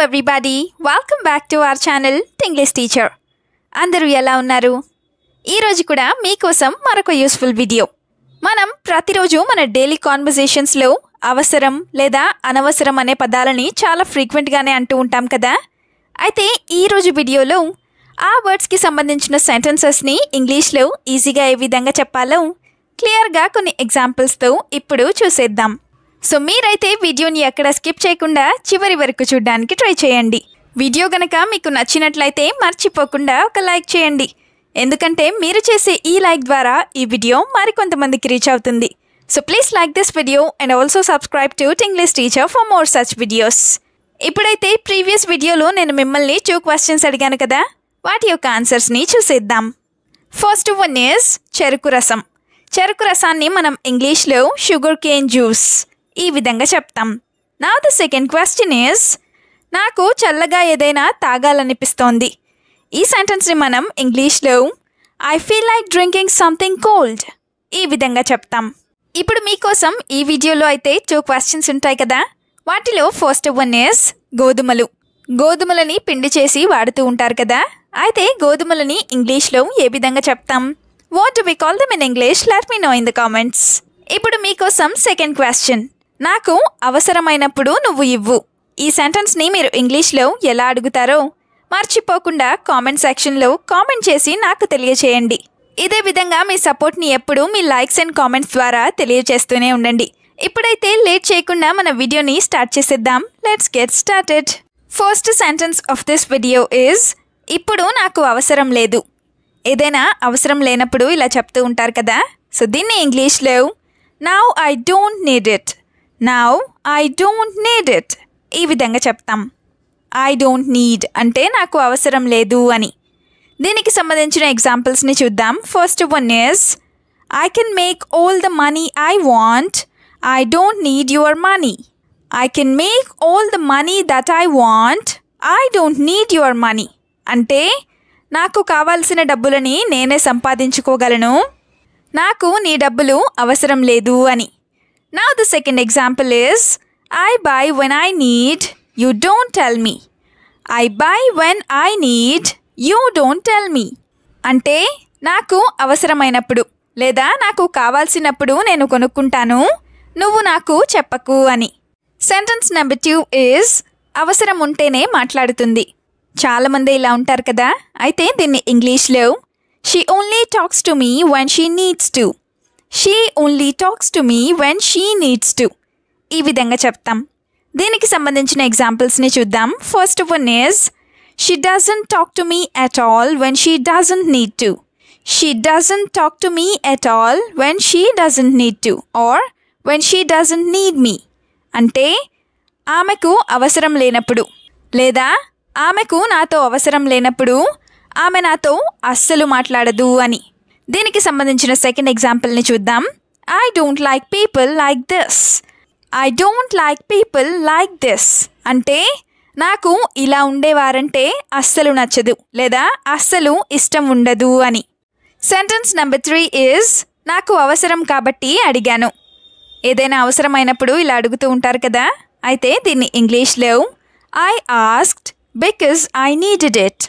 Hello welcome back to our channel English teacher అందరూ ఎలా ఉన్నారు ఈరోజు కూడా మీకోసం మరొక యూస్ఫుల్ వీడియో మనం ప్రతిరోజు మన డైలీ కాన్వర్సేషన్స్లో అవసరం లేదా అనవసరం అనే పదాలని చాలా ఫ్రీక్వెంట్గానే అంటూ ఉంటాం కదా అయితే ఈరోజు వీడియోలో ఆ వర్డ్స్కి సంబంధించిన సెంటెన్సెస్ని ఇంగ్లీష్లో ఈజీగా ఏ విధంగా చెప్పాలో క్లియర్గా కొన్ని ఎగ్జాంపుల్స్తో ఇప్పుడు చూసేద్దాం సో మీరైతే వీడియోని ఎక్కడ స్కిప్ చేయకుండా చివరి వరకు చూడడానికి ట్రై చేయండి వీడియో గనక మీకు నచ్చినట్లయితే మర్చిపోకుండా ఒక లైక్ చేయండి ఎందుకంటే మీరు చేసే ఈ లైక్ ద్వారా ఈ వీడియో మరికొంతమందికి రీచ్ అవుతుంది so please like this video and also subscribe to English teacher for more such videos ఇప్పుడైతే ప్రీవియస్ వీడియోలో నేను మిమ్మల్ని టూ క్వశ్చన్స్ అడిగాను కదా వాటి యొక్క ఆన్సర్స్ని చూసేద్దాం ఫస్ట్ వన్ ఇస్ చెరుకు రసం చెరుకు రసాన్ని మనం ఇంగ్లీష్లో షుగర్ కేన్ జ్యూస్ ఈ విధంగా చెప్తాం నా ద సెకండ్ క్వశ్చన్ ఈజ్ నాకు చల్లగా ఏదైనా తాగాలనిపిస్తోంది ఈ సెంటెన్స్ని మనం ఇంగ్లీష్లో I feel like drinking something cold ఈ విధంగా చెప్తాం ఇప్పుడు మీకోసం ఈ వీడియోలో అయితే టూ క్వశ్చన్స్ ఉంటాయి కదా వాటిలో ఫస్ట్ వన్ ఇస్ గోధుమలు గోధుమలని పిండి చేసి వాడుతూ ఉంటారు కదా అయితే గోధుమలని ఇంగ్లీష్లో ఏ విధంగా చెప్తాం what we call them in English let me know in the comments ఇప్పుడు మీకోసం సెకండ్ క్వశ్చన్ నాకు అవసరమైనప్పుడు నువ్వు ఇవ్వు ఈ సెంటెన్స్ని మీరు ఇంగ్లీష్లో ఎలా అడుగుతారో మర్చిపోకుండా కామెంట్ సెక్షన్లో కామెంట్ చేసి నాకు తెలియచేయండి ఇదే విధంగా మీ సపోర్ట్ని ఎప్పుడూ మీ లైక్స్ అండ్ కామెంట్స్ ద్వారా తెలియచేస్తూనే ఉండండి ఇప్పుడైతే లేట్ చేయకుండా మన వీడియోని స్టార్ట్ చేసేద్దాం let's get started first sentence of this video is ఇప్పుడు నాకు అవసరం లేదు ఏదైనా అవసరం లేనప్పుడు ఇలా చెప్తూ ఉంటారు కదా సో దీన్ని ఇంగ్లీష్లో now I don't need it now I don't need it ఈ విధంగా చెప్తాం ఐ డోంట్ నీడ్ అంటే నాకు అవసరం లేదు అని దీనికి సంబంధించిన ఎగ్జాంపుల్స్ని చూద్దాం first one is I can make all the money I want I don't need your money I can make all the money that I want I don't need your money అంటే నాకు కావాల్సిన డబ్బులని నేనే సంపాదించుకోగలను నాకు నీ డబ్బులు అవసరం లేదు అని Now the second example is I buy when I need, you don't tell me. I buy when I need, you don't tell me అంటే నాకు అవసరమైనప్పుడు లేదా నాకు కావాల్సినప్పుడు నేను కొనుక్కుంటాను నువ్వు నాకు చెప్పకు అని సెంటెన్స్ నెంబర్ టూ ఈజ్ అవసరం ఉంటేనే మాట్లాడుతుంది చాలామంది ఇలా ఉంటారు కదా అయితే దీన్ని ఇంగ్లీష్లో she only talks to me when she needs to she only talks to me when she needs to ఈ విధంగా చెప్తాం దీనికి సంబంధించిన ఎగ్జాంపుల్స్ని చూద్దాం first one is she doesn't talk to me at all when she doesn't need to she doesn't talk to me at all when she doesn't need to or when she doesn't need me అంటే ఆమెకు అవసరం లేనప్పుడు లేదా ఆమెకు నాతో అవసరం లేనప్పుడు ఆమె నాతో అస్సలు మాట్లాడదు అని దీనికి సంబంధించిన సెకండ్ ఎగ్జాంపుల్ని చూద్దాం I don't like people like this I don't like people like this అంటే నాకు ఇలా ఉండేవారంటే అస్సలు నచ్చదు లేదా అస్సలు ఇష్టం ఉండదు అని సెంటెన్స్ నెంబర్ త్రీ ఈజ్ నాకు అవసరం కాబట్టి అడిగాను ఏదైనా అవసరమైనప్పుడు ఇలా అడుగుతూ ఉంటారు కదా అయితే దీన్ని ఇంగ్లీష్లో I asked because I needed it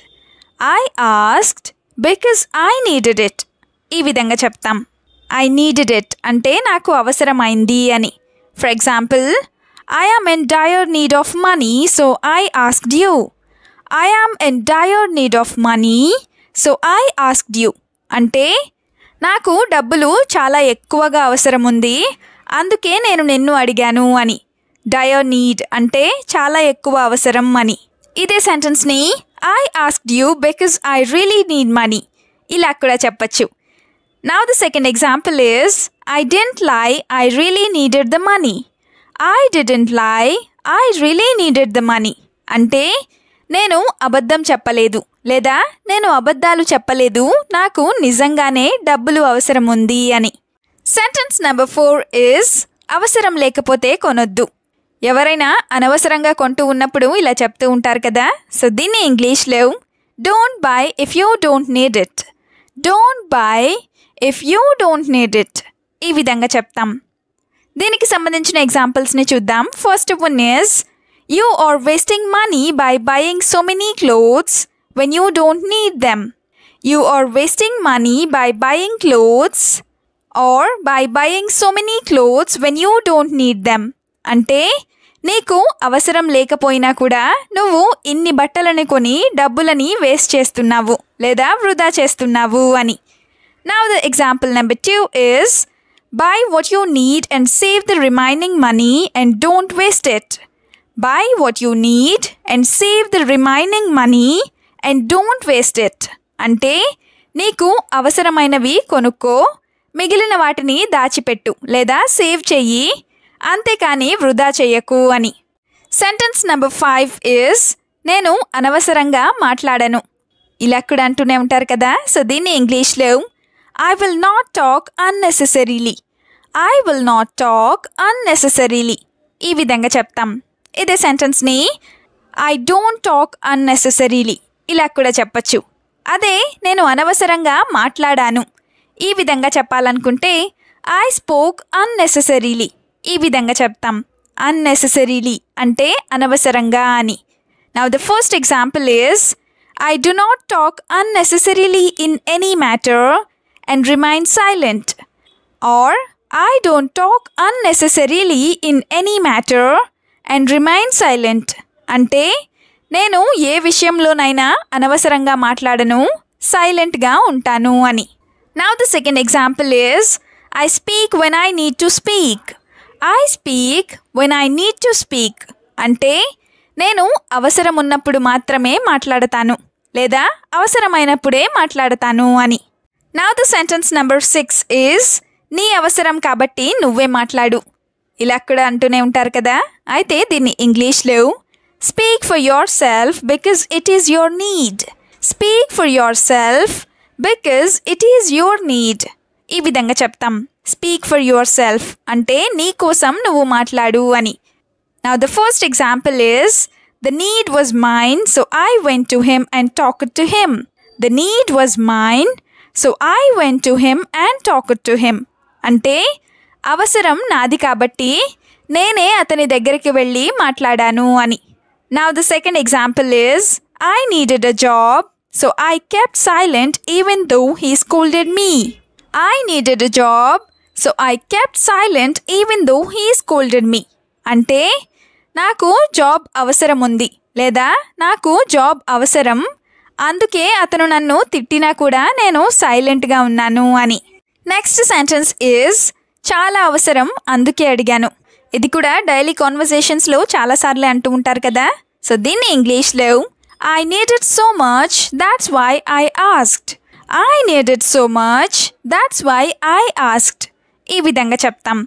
I asked because I needed it ఈ విధంగా చెప్తాం ఐ నీడెడ్ ఇట్ అంటే నాకు అవసరమైంది అని for example I am in dire need of money so I asked you I am in dire need of money so I ask you అంటే నాకు డబ్బులు చాలా ఎక్కువగా అవసరం ఉంది అందుకే నేను నిన్ను అడిగాను అని డయర్ నీడ్ అంటే చాలా ఎక్కువ అవసరం అని ఇదే సెంటెన్స్ని I ask you because I really need money ఇలా కూడా చెప్పచ్చు Now, the second example is I didn't lie, I really needed the money. I didn't lie, I really needed the money అంటే నేను అబద్ధం చెప్పలేదు లేదా నేను అబద్ధాలు చెప్పలేదు నాకు నిజంగానే డబ్బులు అవసరం ఉంది అని సెంటెన్స్ నెంబర్ ఫోర్ ఇస్ అవసరం లేకపోతే కొనొద్దు ఎవరైనా అనవసరంగా కొంటూ ఉన్నప్పుడు ఇలా చెప్తూ ఉంటారు కదా సో దీన్ని ఇంగ్లీష్లో don't buy if you don't need it don't buy if you don't need it ఈ విధంగా చెప్తాం దీనికి సంబంధించిన ఎగ్జాంపుల్స్ని చూద్దాం first one is you are wasting money by buying so many clothes when you don't need them you are wasting money by buying clothes or by buying so many clothes when you don't need them అంటే నీకు అవసరం లేకపోయినా కూడా నువ్వు ఇన్ని బట్టలను కొని డబ్బులని వేస్ట్ చేస్తున్నావు లేదా వృధా చేస్తున్నావు అని Now the example number 2 is buy what you need and save the remaining money and don't waste it. Buy what you need and save the remaining money and don't waste it అంటే నీకు అవసరమైనవి కొనుక్కో మిగిలిన వాటిని దాచిపెట్టు లేదా save చెయ్యి అంతేకాని వృధా చెయ్యకు అని సెంటెన్స్ నెంబర్ ఫైవ్ ఇస్ నేను అనవసరంగా మాట్లాడను ఇలా కూడా అంటూనే ఉంటారు కదా సో దీన్ని ఇంగ్లీష్లో I will not talk unnecessarily I will not talk unnecessarily ఈ విధంగా చెప్తాం ఇదే సెంటెన్స్ని ఐ డోంట్ టాక్ అన్నెసెసరీలీ ఇలా కూడా చెప్పచ్చు అదే నేను అనవసరంగా మాట్లాడాను ఈ విధంగా చెప్పాలనుకుంటే ఐ స్పోక్ అన్నెసెసరీలీ ఈ విధంగా చెప్తాం అన్నెసెసరీలీ అంటే అనవసరంగా అని now the first example is I do not talk unnecessarily in any matter and remain silent. Or, I don't talk unnecessarily in any matter and remain silent. Ante, nenu ye lo naina anavasaranga matladanu, silent ga tanu ani. Now, the second example is, I speak when I need to speak. I speak when I need to speak. Ante, nenu avasaramunna pudu matrame matladatanu. Leda, avasaramayana pude matladatanu ani. Now the sentence number six is నీ అవసరం కాబట్టి నువ్వే మాట్లాడు ఇలా కూడా అంటూనే ఉంటారు కదా అయితే దీన్ని ఇంగ్లీష్ లేవు speak for yourself because it is your need speak for yourself because it is your need ఈ విధంగా చెప్తాం స్పీక్ ఫర్ యువర్ సెల్ఫ్ అంటే నీ కోసం నువ్వు మాట్లాడు అని now the first example is the need was mine so I went to him and talk to him the need was mine so I went to him and talk to him అంటే అవసరం నాది కాబట్టి నేనే అతని దగ్గరికి వెళ్ళి మాట్లాడాను అని now the second example is I needed a job so I kept silent even though he scolded me I needed a job so I kept silent even though he scolded me అంటే నాకు job అవసరం ఉంది లేదా నాకు job అవసరం అందుకే అతను నన్ను తిట్టినా కూడా నేను సైలెంట్గా ఉన్నాను అని నెక్స్ట్ సెంటెన్స్ ఈజ్ చాలా అవసరం అందుకే అడిగాను ఇది కూడా డైలీ కాన్వర్సేషన్స్లో చాలాసార్లు అంటూ ఉంటారు కదా సో దీన్ని ఇంగ్లీష్లో I needed so much that's why I asked I needed so much that's why I asked ఈ విధంగా చెప్తాం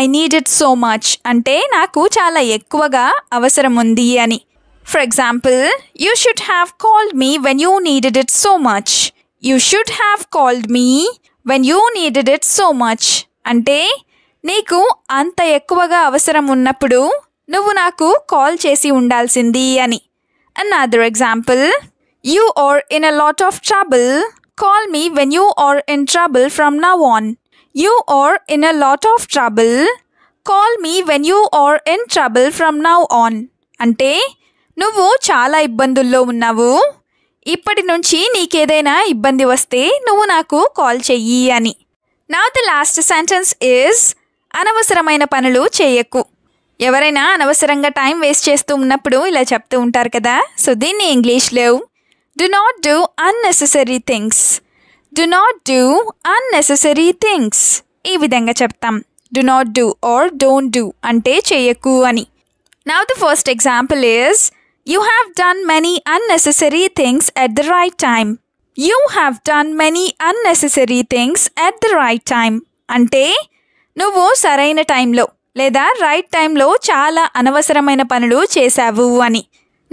ఐ నీడెడ్ సో మచ్ అంటే నాకు చాలా ఎక్కువగా అవసరం ఉంది అని For example, you should have called me when you needed it so much. You should have called me when you needed it so much. అంటే నీకు అంత ఎక్కువగా అవసరం ఉన్నప్పుడు నువ్వు నాకు కాల్ చేసి ఉండాల్సింది అని another example you are in a lot of trouble call me when you are in trouble from now on you are in a lot of trouble call me when you are in trouble from now on అంటే నువ్వు చాలా ఇబ్బందుల్లో ఉన్నావు ఇప్పటి నుంచి నీకేదైనా ఇబ్బంది వస్తే నువ్వు నాకు కాల్ చెయ్యి అని now the last sentence is అనవసరమైన పనులు చేయకు ఎవరైనా అనవసరంగా టైం వేస్ట్ చేస్తూ ఉన్నప్పుడు ఇలా చెప్తూ ఉంటారు కదా సో దీన్ని ఇంగ్లీష్లో do not do unnecessary things do not do unnecessary things ఈ విధంగా చెప్తాం do not do or don't do అంటే చేయకు అని now the first example is you have done many unnecessary things at the right time. You have done many unnecessary things at the right time అంటే నువ్వు సరైన టైంలో లేదా right టైంలో చాలా అనవసరమైన పనులు చేశావు అని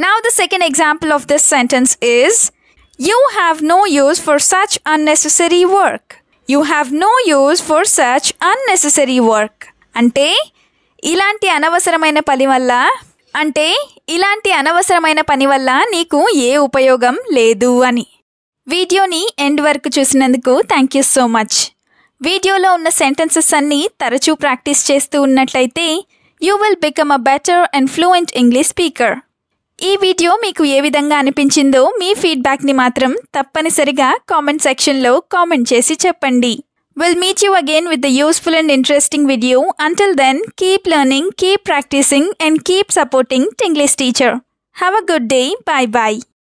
now the second example of this sentence is you have no use for such unnecessary work you have no use for such unnecessary work అంటే ఇలాంటి అనవసరమైన పని వల్ల అంటే ఇలాంటి అనవసరమైన పని వల్ల నీకు ఏ ఉపయోగం లేదు అని వీడియోని ఎండ్ వరకు చూసినందుకు థ్యాంక్ యూ సో మచ్ వీడియోలో ఉన్న సెంటెన్సెస్ అన్నీ తరచూ ప్రాక్టీస్ చేస్తూ ఉన్నట్లయితే you will become a better and fluent English speaker ఈ వీడియో మీకు ఏ విధంగా అనిపించిందో మీ ఫీడ్బ్యాక్ని మాత్రం తప్పనిసరిగా కామెంట్ సెక్షన్లో కామెంట్ చేసి చెప్పండి We'll meet you again with a useful and interesting video. Until then, keep learning, keep practicing and keep supporting Tinglish Teacher. Have a good day. Bye-bye.